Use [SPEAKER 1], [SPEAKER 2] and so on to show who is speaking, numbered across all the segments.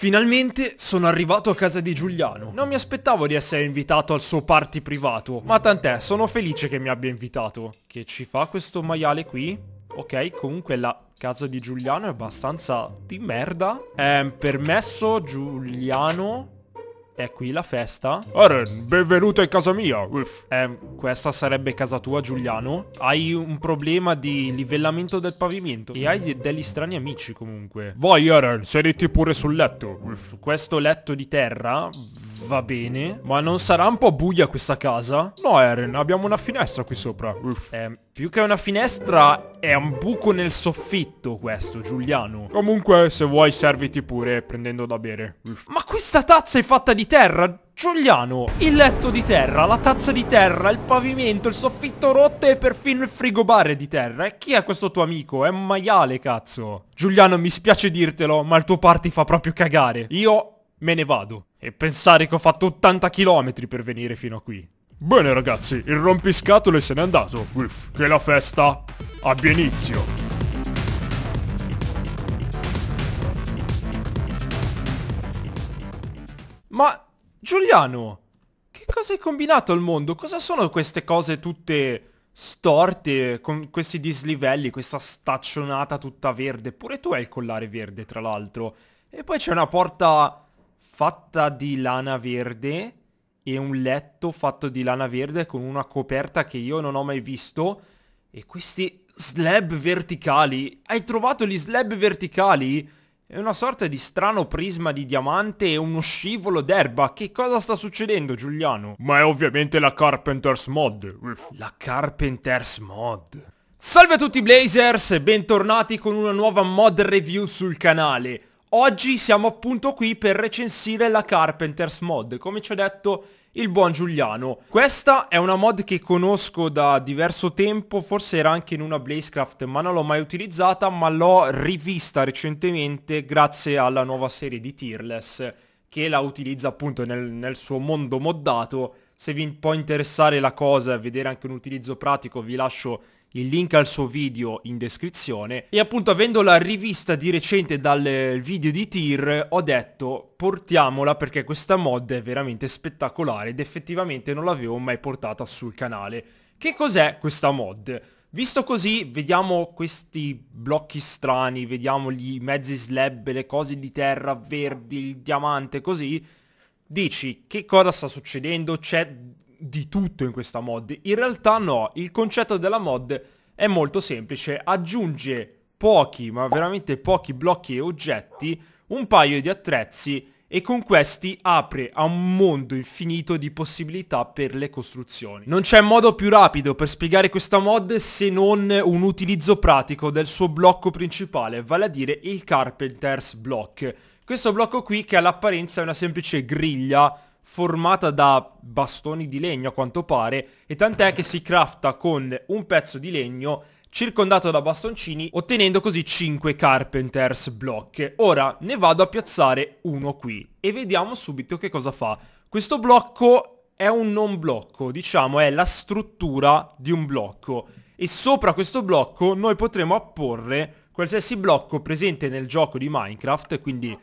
[SPEAKER 1] Finalmente sono arrivato a casa di Giuliano. Non mi aspettavo di essere invitato al suo party privato, ma tant'è, sono felice che mi abbia invitato. Che ci fa questo maiale qui? Ok, comunque la casa di Giuliano è abbastanza di merda. È permesso Giuliano è qui la festa. Aren, benvenuto in casa mia. Uff. Eh, questa sarebbe casa tua, Giuliano. Hai un problema di livellamento del pavimento e hai degli strani amici comunque. Vai, Aren, sediti pure sul letto. Uff. Questo letto di terra Va bene. Ma non sarà un po' buia questa casa? No, Eren, abbiamo una finestra qui sopra. Uff. Eh, più che una finestra è un buco nel soffitto questo, Giuliano. Comunque, se vuoi, serviti pure prendendo da bere. Uff. Ma questa tazza è fatta di terra? Giuliano, il letto di terra, la tazza di terra, il pavimento, il soffitto rotto e perfino il frigobar è di terra. E chi è questo tuo amico? È un maiale, cazzo. Giuliano, mi spiace dirtelo, ma il tuo party fa proprio cagare. Io me ne vado. E pensare che ho fatto 80 km per venire fino a qui. Bene ragazzi, il rompiscatole se n'è andato. Uff, che la festa abbia inizio. Ma, Giuliano, che cosa hai combinato al mondo? Cosa sono queste cose tutte storte, con questi dislivelli, questa staccionata tutta verde? Pure tu hai il collare verde, tra l'altro. E poi c'è una porta fatta di lana verde e un letto fatto di lana verde con una coperta che io non ho mai visto e questi slab verticali. Hai trovato gli slab verticali? È una sorta di strano prisma di diamante e uno scivolo d'erba. Che cosa sta succedendo, Giuliano? Ma è ovviamente la Carpenter's Mod. La Carpenter's Mod. Salve a tutti Blazers, bentornati con una nuova mod review sul canale. Oggi siamo appunto qui per recensire la Carpenters Mod, come ci ha detto il buon Giuliano. Questa è una mod che conosco da diverso tempo, forse era anche in una Blazecraft, ma non l'ho mai utilizzata, ma l'ho rivista recentemente grazie alla nuova serie di Tearless, che la utilizza appunto nel, nel suo mondo moddato. Se vi può interessare la cosa e vedere anche un utilizzo pratico vi lascio il link al suo video in descrizione e appunto avendola rivista di recente dal eh, video di Tyr ho detto portiamola perché questa mod è veramente spettacolare ed effettivamente non l'avevo mai portata sul canale. Che cos'è questa mod? Visto così vediamo questi blocchi strani, vediamo gli mezzi slab, le cose di terra, verdi, il diamante, così dici che cosa sta succedendo, c'è di tutto in questa mod. In realtà no, il concetto della mod è molto semplice, aggiunge pochi, ma veramente pochi blocchi e oggetti, un paio di attrezzi e con questi apre a un mondo infinito di possibilità per le costruzioni. Non c'è modo più rapido per spiegare questa mod se non un utilizzo pratico del suo blocco principale, vale a dire il Carpenter's Block. Questo blocco qui che all'apparenza è una semplice griglia formata da bastoni di legno a quanto pare e tant'è che si crafta con un pezzo di legno circondato da bastoncini ottenendo così 5 carpenters block. Ora ne vado a piazzare uno qui e vediamo subito che cosa fa. Questo blocco è un non blocco, diciamo è la struttura di un blocco e sopra questo blocco noi potremo apporre qualsiasi blocco presente nel gioco di Minecraft, quindi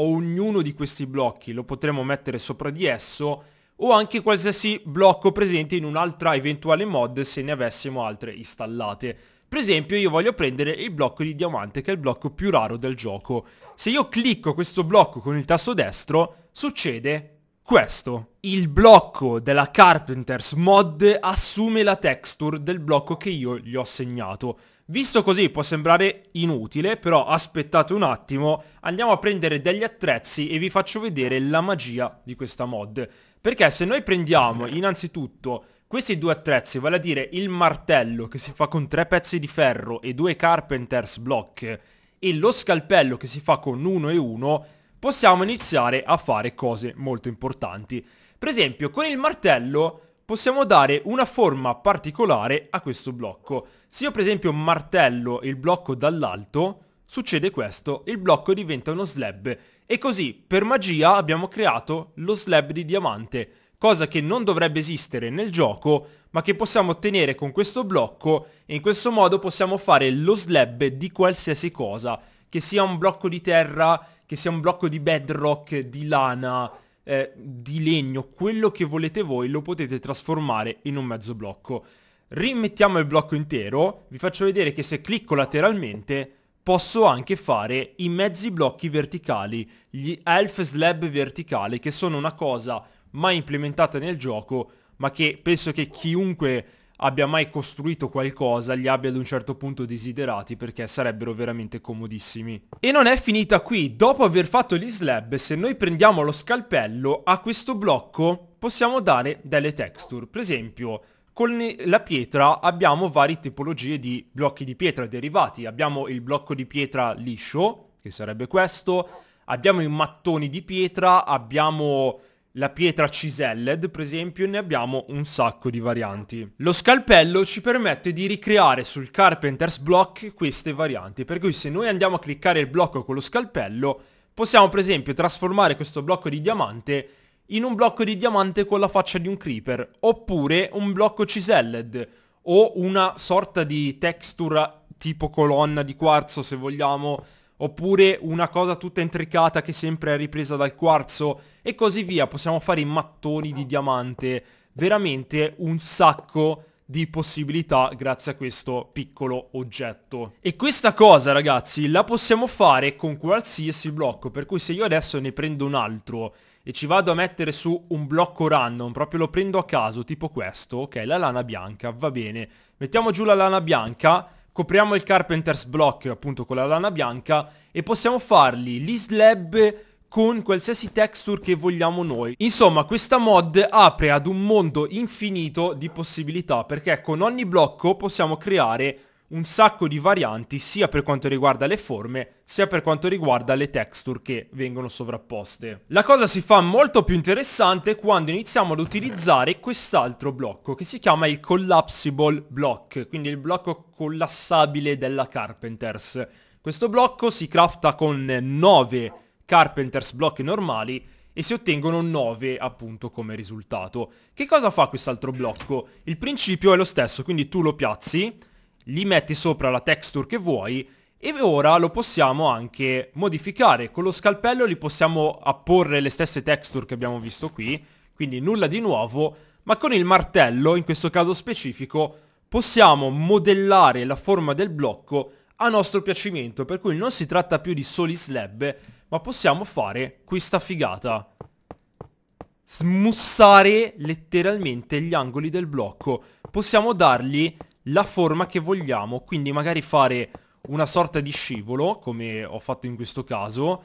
[SPEAKER 1] ognuno di questi blocchi lo potremo mettere sopra di esso o anche qualsiasi blocco presente in un'altra eventuale mod se ne avessimo altre installate. Per esempio io voglio prendere il blocco di diamante che è il blocco più raro del gioco. Se io clicco questo blocco con il tasto destro succede questo. Il blocco della Carpenters mod assume la texture del blocco che io gli ho segnato. Visto così può sembrare inutile, però aspettate un attimo, andiamo a prendere degli attrezzi e vi faccio vedere la magia di questa mod. Perché se noi prendiamo innanzitutto questi due attrezzi, vale a dire il martello che si fa con tre pezzi di ferro e due carpenters block e lo scalpello che si fa con uno e uno, possiamo iniziare a fare cose molto importanti. Per esempio con il martello possiamo dare una forma particolare a questo blocco. Se io per esempio martello il blocco dall'alto, succede questo, il blocco diventa uno slab. E così, per magia, abbiamo creato lo slab di diamante, cosa che non dovrebbe esistere nel gioco, ma che possiamo ottenere con questo blocco, e in questo modo possiamo fare lo slab di qualsiasi cosa, che sia un blocco di terra, che sia un blocco di bedrock, di lana, eh, di legno, quello che volete voi, lo potete trasformare in un mezzo blocco. Rimettiamo il blocco intero, vi faccio vedere che se clicco lateralmente posso anche fare i mezzi blocchi verticali, gli elf slab verticali, che sono una cosa mai implementata nel gioco, ma che penso che chiunque abbia mai costruito qualcosa, li abbia ad un certo punto desiderati perché sarebbero veramente comodissimi. E non è finita qui, dopo aver fatto gli slab, se noi prendiamo lo scalpello, a questo blocco possiamo dare delle texture, per esempio... Con la pietra abbiamo varie tipologie di blocchi di pietra derivati. Abbiamo il blocco di pietra liscio, che sarebbe questo, abbiamo i mattoni di pietra, abbiamo la pietra ciselled, per esempio, ne abbiamo un sacco di varianti. Lo scalpello ci permette di ricreare sul Carpenter's Block queste varianti, per cui se noi andiamo a cliccare il blocco con lo scalpello, possiamo per esempio trasformare questo blocco di diamante in un blocco di diamante con la faccia di un creeper, oppure un blocco ciselled, o una sorta di texture tipo colonna di quarzo se vogliamo, oppure una cosa tutta intricata che sempre è ripresa dal quarzo e così via. Possiamo fare i mattoni di diamante, veramente un sacco di possibilità grazie a questo piccolo oggetto. E questa cosa ragazzi la possiamo fare con qualsiasi blocco, per cui se io adesso ne prendo un altro e ci vado a mettere su un blocco random, proprio lo prendo a caso, tipo questo, ok, la lana bianca, va bene, mettiamo giù la lana bianca copriamo il carpenter's block appunto con la lana bianca e possiamo fargli gli slab con qualsiasi texture che vogliamo noi. Insomma, questa mod apre ad un mondo infinito di possibilità perché con ogni blocco possiamo creare un sacco di varianti sia per quanto riguarda le forme sia per quanto riguarda le texture che vengono sovrapposte. La cosa si fa molto più interessante quando iniziamo ad utilizzare quest'altro blocco che si chiama il collapsible block, quindi il blocco collassabile della Carpenters. Questo blocco si crafta con 9 Carpenters blocchi normali e si ottengono 9 appunto come risultato. Che cosa fa quest'altro blocco? Il principio è lo stesso, quindi tu lo piazzi gli metti sopra la texture che vuoi e ora lo possiamo anche modificare. Con lo scalpello li possiamo apporre le stesse texture che abbiamo visto qui, quindi nulla di nuovo, ma con il martello, in questo caso specifico, possiamo modellare la forma del blocco a nostro piacimento, per cui non si tratta più di soli slab, ma possiamo fare questa figata. Smussare letteralmente gli angoli del blocco. Possiamo dargli la forma che vogliamo, quindi magari fare una sorta di scivolo, come ho fatto in questo caso,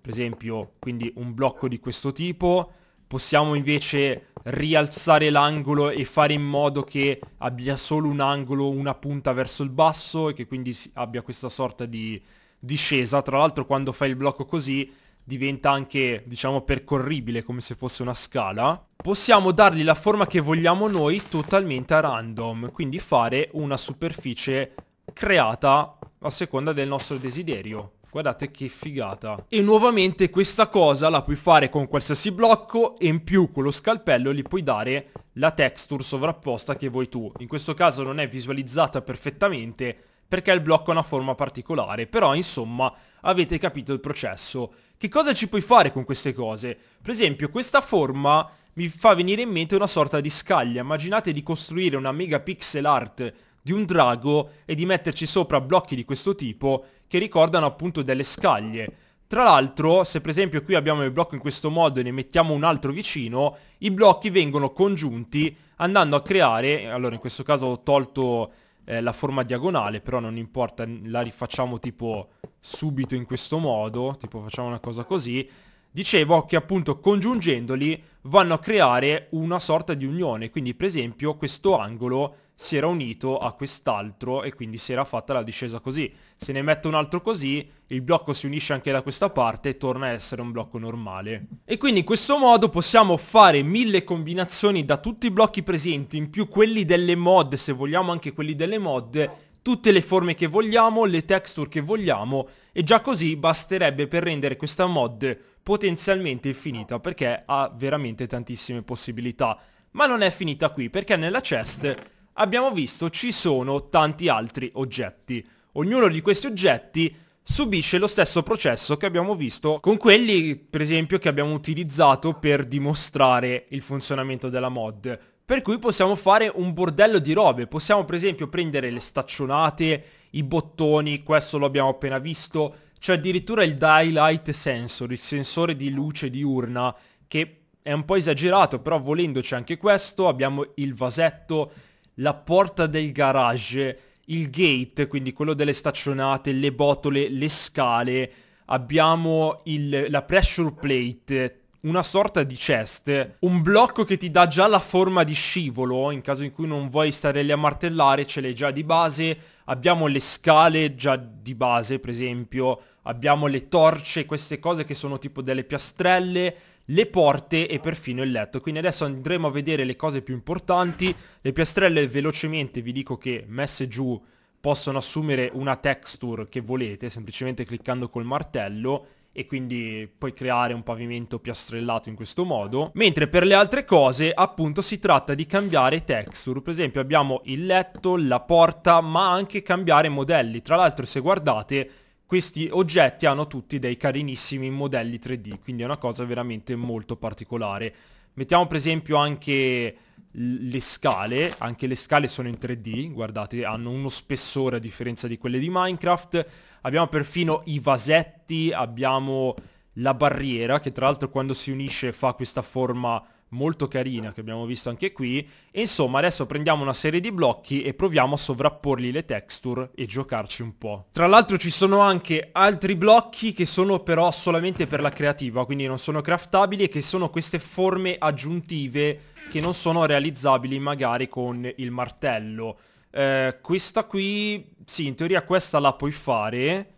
[SPEAKER 1] per esempio, quindi un blocco di questo tipo, possiamo invece rialzare l'angolo e fare in modo che abbia solo un angolo, una punta verso il basso e che quindi abbia questa sorta di discesa, tra l'altro quando fai il blocco così diventa anche, diciamo, percorribile come se fosse una scala possiamo dargli la forma che vogliamo noi totalmente a random, quindi fare una superficie creata a seconda del nostro desiderio. Guardate che figata. E nuovamente questa cosa la puoi fare con qualsiasi blocco e in più con lo scalpello gli puoi dare la texture sovrapposta che vuoi tu. In questo caso non è visualizzata perfettamente perché il blocco ha una forma particolare, però insomma avete capito il processo. Che cosa ci puoi fare con queste cose? Per esempio questa forma mi fa venire in mente una sorta di scaglia. Immaginate di costruire una mega pixel art di un drago e di metterci sopra blocchi di questo tipo che ricordano appunto delle scaglie. Tra l'altro, se per esempio qui abbiamo il blocco in questo modo e ne mettiamo un altro vicino, i blocchi vengono congiunti andando a creare, allora in questo caso ho tolto eh, la forma diagonale, però non importa, la rifacciamo tipo subito in questo modo, tipo facciamo una cosa così, Dicevo che appunto congiungendoli vanno a creare una sorta di unione, quindi per esempio questo angolo si era unito a quest'altro e quindi si era fatta la discesa così. Se ne metto un altro così, il blocco si unisce anche da questa parte e torna a essere un blocco normale. E quindi in questo modo possiamo fare mille combinazioni da tutti i blocchi presenti, in più quelli delle mod, se vogliamo anche quelli delle mod, tutte le forme che vogliamo, le texture che vogliamo, e già così basterebbe per rendere questa mod potenzialmente infinita perché ha veramente tantissime possibilità. Ma non è finita qui perché nella chest abbiamo visto ci sono tanti altri oggetti. Ognuno di questi oggetti subisce lo stesso processo che abbiamo visto con quelli per esempio che abbiamo utilizzato per dimostrare il funzionamento della mod. Per cui possiamo fare un bordello di robe, possiamo per esempio prendere le staccionate, i bottoni, questo lo abbiamo appena visto, c'è cioè, addirittura il daylight sensor, il sensore di luce diurna, che è un po' esagerato, però volendoci anche questo. Abbiamo il vasetto, la porta del garage, il gate, quindi quello delle staccionate, le botole, le scale. Abbiamo il, la pressure plate, una sorta di ceste, un blocco che ti dà già la forma di scivolo, in caso in cui non vuoi stare lì a martellare, ce l'hai già di base, abbiamo le scale già di base, per esempio, abbiamo le torce, queste cose che sono tipo delle piastrelle, le porte e perfino il letto. Quindi adesso andremo a vedere le cose più importanti, le piastrelle velocemente vi dico che messe giù possono assumere una texture che volete, semplicemente cliccando col martello, e quindi puoi creare un pavimento piastrellato in questo modo, mentre per le altre cose appunto si tratta di cambiare texture, per esempio abbiamo il letto, la porta, ma anche cambiare modelli, tra l'altro se guardate questi oggetti hanno tutti dei carinissimi modelli 3D, quindi è una cosa veramente molto particolare. Mettiamo per esempio anche le scale, anche le scale sono in 3D, guardate, hanno uno spessore a differenza di quelle di Minecraft, abbiamo perfino i vasetti, abbiamo la barriera, che tra l'altro quando si unisce fa questa forma molto carina che abbiamo visto anche qui. E insomma adesso prendiamo una serie di blocchi e proviamo a sovrapporli le texture e giocarci un po'. Tra l'altro ci sono anche altri blocchi che sono però solamente per la creativa, quindi non sono craftabili e che sono queste forme aggiuntive che non sono realizzabili magari con il martello. Eh, questa qui, sì, in teoria questa la puoi fare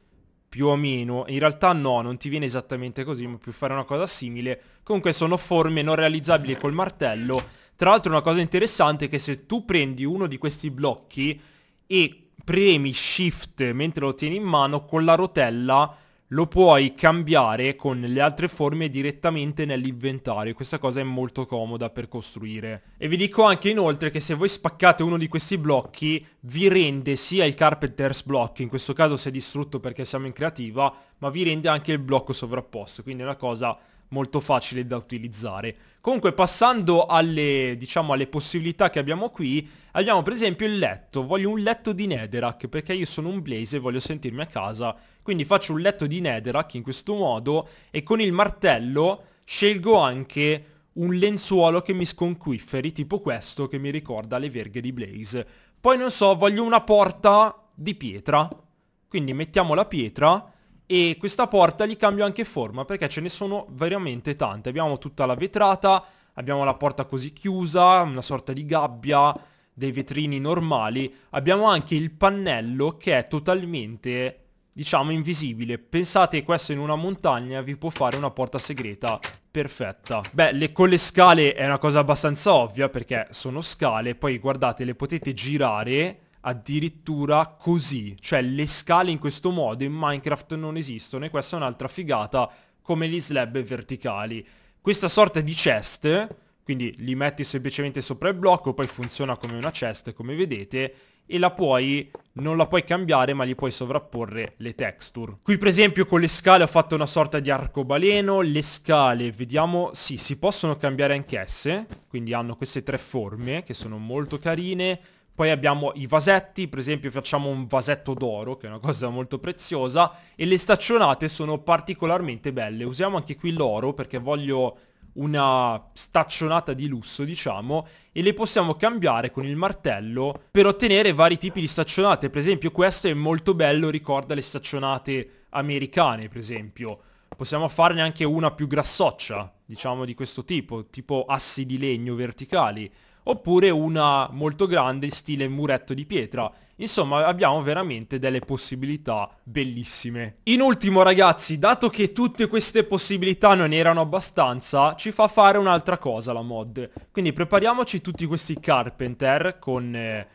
[SPEAKER 1] più o meno, in realtà no, non ti viene esattamente così, ma più fare una cosa simile. Comunque sono forme non realizzabili col martello. Tra l'altro una cosa interessante è che se tu prendi uno di questi blocchi e premi shift mentre lo tieni in mano, con la rotella lo puoi cambiare con le altre forme direttamente nell'inventario. Questa cosa è molto comoda per costruire. E vi dico anche inoltre che se voi spaccate uno di questi blocchi, vi rende sia il Carpenter's Block, in questo caso si è distrutto perché siamo in creativa, ma vi rende anche il blocco sovrapposto. Quindi è una cosa molto facile da utilizzare. Comunque passando alle, diciamo, alle possibilità che abbiamo qui, abbiamo per esempio il letto, voglio un letto di Netherrack perché io sono un blaze e voglio sentirmi a casa, quindi faccio un letto di Netherrack in questo modo e con il martello scelgo anche un lenzuolo che mi sconquifferi, tipo questo che mi ricorda le verghe di Blaze. Poi non so, voglio una porta di pietra, quindi mettiamo la pietra e questa porta gli cambio anche forma perché ce ne sono veramente tante. Abbiamo tutta la vetrata, abbiamo la porta così chiusa, una sorta di gabbia, dei vetrini normali. Abbiamo anche il pannello che è totalmente, diciamo, invisibile. Pensate questo in una montagna vi può fare una porta segreta perfetta. Beh, le, con le scale è una cosa abbastanza ovvia perché sono scale, poi guardate, le potete girare addirittura così, cioè le scale in questo modo in Minecraft non esistono e questa è un'altra figata come gli slab verticali. Questa sorta di chest, quindi li metti semplicemente sopra il blocco, poi funziona come una chest come vedete e la puoi, non la puoi cambiare ma gli puoi sovrapporre le texture. Qui per esempio con le scale ho fatto una sorta di arcobaleno, le scale vediamo, sì si possono cambiare anch'esse, quindi hanno queste tre forme che sono molto carine, poi abbiamo i vasetti, per esempio facciamo un vasetto d'oro, che è una cosa molto preziosa, e le staccionate sono particolarmente belle. Usiamo anche qui l'oro perché voglio una staccionata di lusso diciamo e le possiamo cambiare con il martello per ottenere vari tipi di staccionate per esempio questo è molto bello ricorda le staccionate americane per esempio possiamo farne anche una più grassoccia diciamo di questo tipo, tipo assi di legno verticali, oppure una molto grande in stile muretto di pietra. Insomma abbiamo veramente delle possibilità bellissime. In ultimo ragazzi, dato che tutte queste possibilità non erano abbastanza, ci fa fare un'altra cosa la mod. Quindi prepariamoci tutti questi carpenter con... Eh,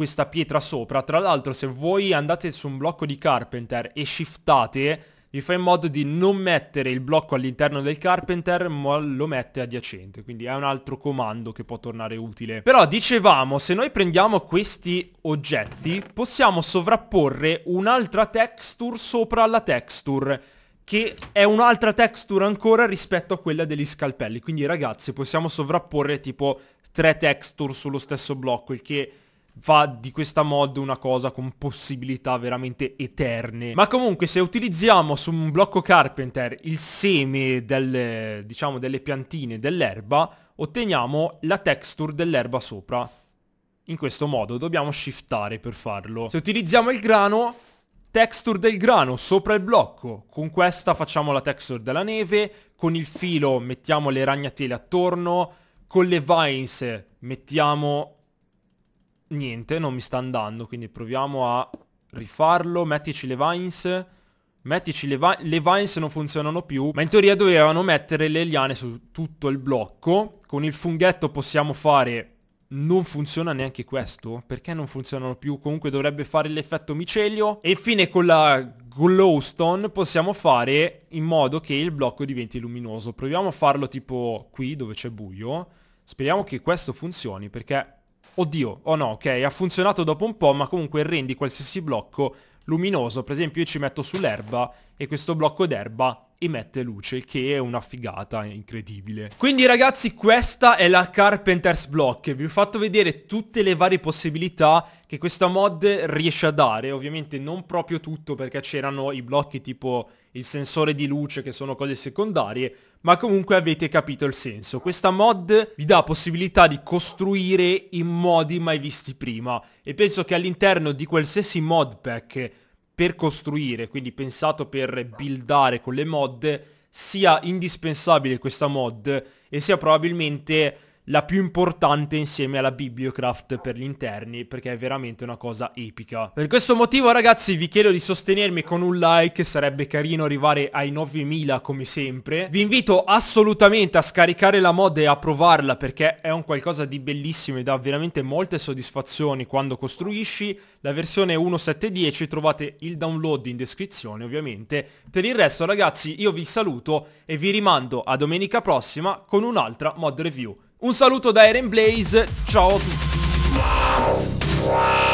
[SPEAKER 1] questa pietra sopra, tra l'altro se voi andate su un blocco di carpenter e shiftate gli fa in modo di non mettere il blocco all'interno del carpenter ma lo mette adiacente, quindi è un altro comando che può tornare utile. Però dicevamo, se noi prendiamo questi oggetti possiamo sovrapporre un'altra texture sopra la texture che è un'altra texture ancora rispetto a quella degli scalpelli. Quindi ragazzi possiamo sovrapporre tipo tre texture sullo stesso blocco, il che fa di questa mod una cosa con possibilità veramente eterne. Ma comunque se utilizziamo su un blocco carpenter il seme del, diciamo, delle piantine dell'erba, otteniamo la texture dell'erba sopra. In questo modo dobbiamo shiftare per farlo. Se utilizziamo il grano, texture del grano sopra il blocco. Con questa facciamo la texture della neve, con il filo mettiamo le ragnatele attorno, con le vines mettiamo niente, non mi sta andando, quindi proviamo a rifarlo, mettici le vines, mettici le, vi le vines non funzionano più, ma in teoria dovevano mettere le liane su tutto il blocco, con il funghetto possiamo fare... Non funziona neanche questo? Perché non funzionano più? Comunque dovrebbe fare l'effetto micelio. E infine con la glowstone possiamo fare in modo che il blocco diventi luminoso. Proviamo a farlo tipo qui dove c'è buio. Speriamo che questo funzioni perché oddio, oh no, ok, ha funzionato dopo un po', ma comunque rendi qualsiasi blocco luminoso. Per esempio io ci metto sull'erba e questo blocco d'erba emette luce, che è una figata incredibile. Quindi ragazzi questa è la Carpenter's Block, vi ho fatto vedere tutte le varie possibilità che questa mod riesce a dare, ovviamente non proprio tutto perché c'erano i blocchi tipo il sensore di luce che sono cose secondarie, ma comunque avete capito il senso. Questa mod vi dà possibilità di costruire in modi mai visti prima e penso che all'interno di qualsiasi mod pack per costruire, quindi pensato per buildare con le mod, sia indispensabile questa mod e sia probabilmente la più importante insieme alla Bibliocraft per gli interni perché è veramente una cosa epica. Per questo motivo ragazzi vi chiedo di sostenermi con un like, sarebbe carino arrivare ai 9000 come sempre. Vi invito assolutamente a scaricare la mod e a provarla perché è un qualcosa di bellissimo e dà veramente molte soddisfazioni quando costruisci. La versione 1.7.10 trovate il download in descrizione ovviamente. Per il resto ragazzi io vi saluto e vi rimando a domenica prossima con un'altra mod review. Un saluto da Eren Blaze, ciao a tutti.